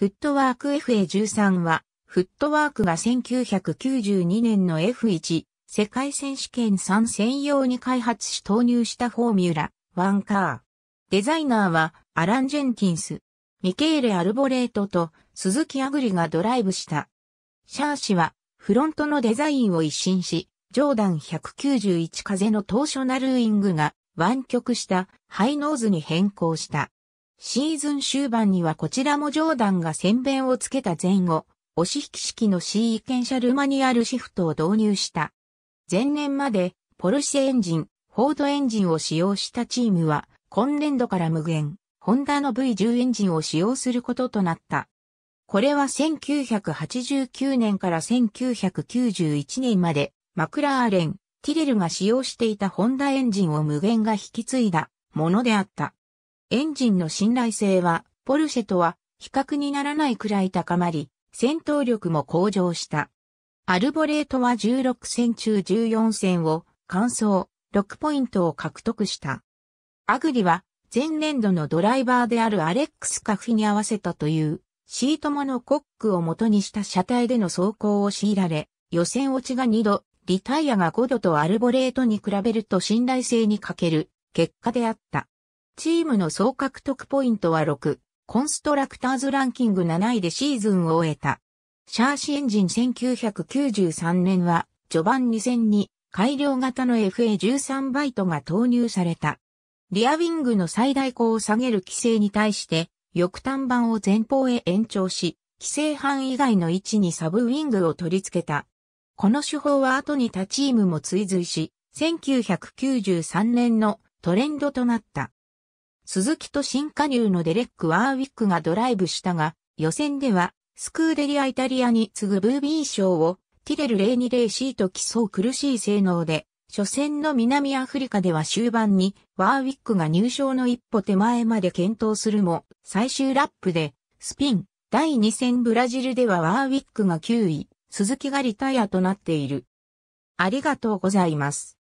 フットワーク FA13 は、フットワークが1992年の F1 世界選手権3専用に開発し投入したフォーミュラワンカー。デザイナーはアラン・ジェンキンス、ミケーレ・アルボレートと鈴木アグリがドライブした。シャー氏はフロントのデザインを一新し、ジョーダン191風の当初なナルウィングが湾曲したハイノーズに変更した。シーズン終盤にはこちらもジョーダンが先弁をつけた前後、押し引き式のシーケンシャルマニュアルシフトを導入した。前年までポルシェエンジン、フォードエンジンを使用したチームは、今年度から無限、ホンダの V10 エンジンを使用することとなった。これは1989年から1991年まで、マクラーレン、ティレルが使用していたホンダエンジンを無限が引き継いだものであった。エンジンの信頼性は、ポルシェとは比較にならないくらい高まり、戦闘力も向上した。アルボレートは16戦中14戦を完走、6ポイントを獲得した。アグリは前年度のドライバーであるアレックス・カフィに合わせたというシートものコックを元にした車体での走行を強いられ、予選落ちが2度、リタイアが5度とアルボレートに比べると信頼性に欠ける結果であった。チームの総獲得ポイントは6、コンストラクターズランキング7位でシーズンを終えた。シャーシエンジン1993年は、序盤2戦に改良型の FA13 バイトが投入された。リアウィングの最大高を下げる規制に対して、翼端板を前方へ延長し、規制範以外の位置にサブウィングを取り付けた。この手法は後に他チームも追随し、1993年のトレンドとなった。鈴木と新加入のデレック・ワーウィックがドライブしたが、予選では、スクーデリア・イタリアに次ぐブービー賞を、ティレル02レーシーと競う苦しい性能で、初戦の南アフリカでは終盤に、ワーウィックが入賞の一歩手前まで検討するも、最終ラップで、スピン、第2戦ブラジルではワーウィックが9位、鈴木がリタイアとなっている。ありがとうございます。